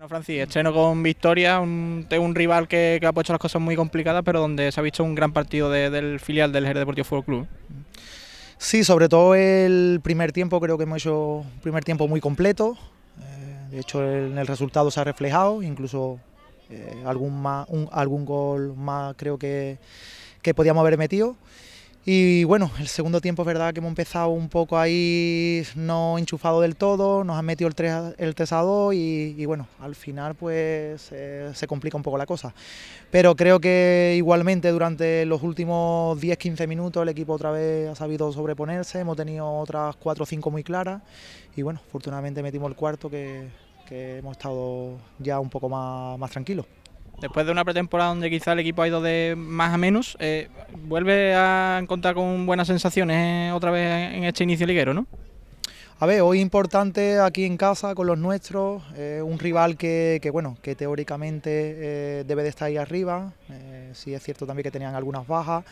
No, Francis, estreno con victoria, un, un rival que, ha puesto las cosas muy complicadas, pero donde se ha visto un gran partido del filial del Jerez Deportivo Fútbol Club. Sí, sobre todo el primer tiempo, creo que hemos hecho un primer tiempo muy completo. Eh, de hecho, en el resultado se ha reflejado, incluso eh, algún, algún gol más creo que, que podíamos haber metido. Y bueno, el segundo tiempo es verdad que hemos empezado un poco ahí no enchufado del todo, nos han metido el 3, a 2 y, bueno, al final pues eh, se complica un poco la cosa. Pero creo que igualmente durante los últimos 10-15 minutos el equipo otra vez ha sabido sobreponerse, hemos tenido otras 4 o 5 muy claras y bueno, afortunadamente metimos el cuarto que, hemos estado ya un poco más, más tranquilos. Después de una pretemporada donde quizá el equipo ha ido de más a menos, eh, vuelve a contar con buenas sensaciones eh, otra vez en este inicio liguero, ¿no? A ver, hoy importante aquí en casa con los nuestros, eh, un rival que, que, bueno, que teóricamente debe de estar ahí arriba, sí es cierto también que tenían algunas bajas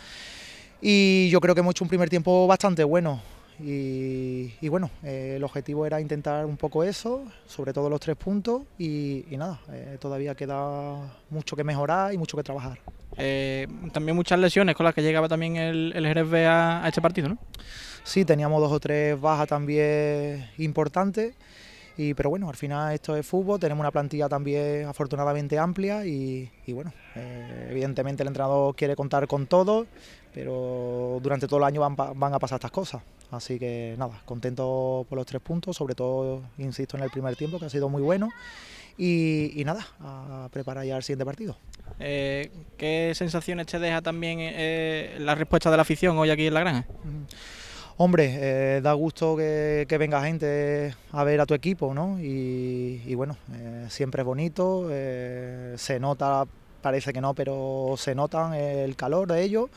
y yo creo que hemos hecho un primer tiempo bastante bueno. Y, bueno, eh, el objetivo era intentar un poco eso, sobre todo los tres puntos. Y, nada, eh, todavía queda mucho que mejorar y mucho que trabajar. Eh, también muchas lesiones con las que llegaba también el, Jerez B a, este partido, ¿no? Sí, teníamos dos o tres bajas también importantes. Y, pero bueno, al final esto es fútbol, tenemos una plantilla también afortunadamente amplia y, bueno, evidentemente el entrenador quiere contar con todo, pero durante todo el año van a pasar estas cosas. Así que nada, contento por los tres puntos, sobre todo, insisto, en el primer tiempo, que ha sido muy bueno. Y, nada, a preparar ya el siguiente partido. Eh, ¿Qué sensaciones te deja también eh, la respuesta de la afición hoy aquí en La Granja? Hombre, eh, da gusto que, venga gente a ver a tu equipo, ¿no? y bueno, siempre es bonito, se nota parece que no, pero se notan el calor de ellos.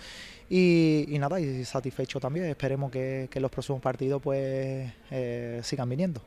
Y, nada, y satisfecho también. Esperemos que, los próximos partidos pues eh, sigan viniendo.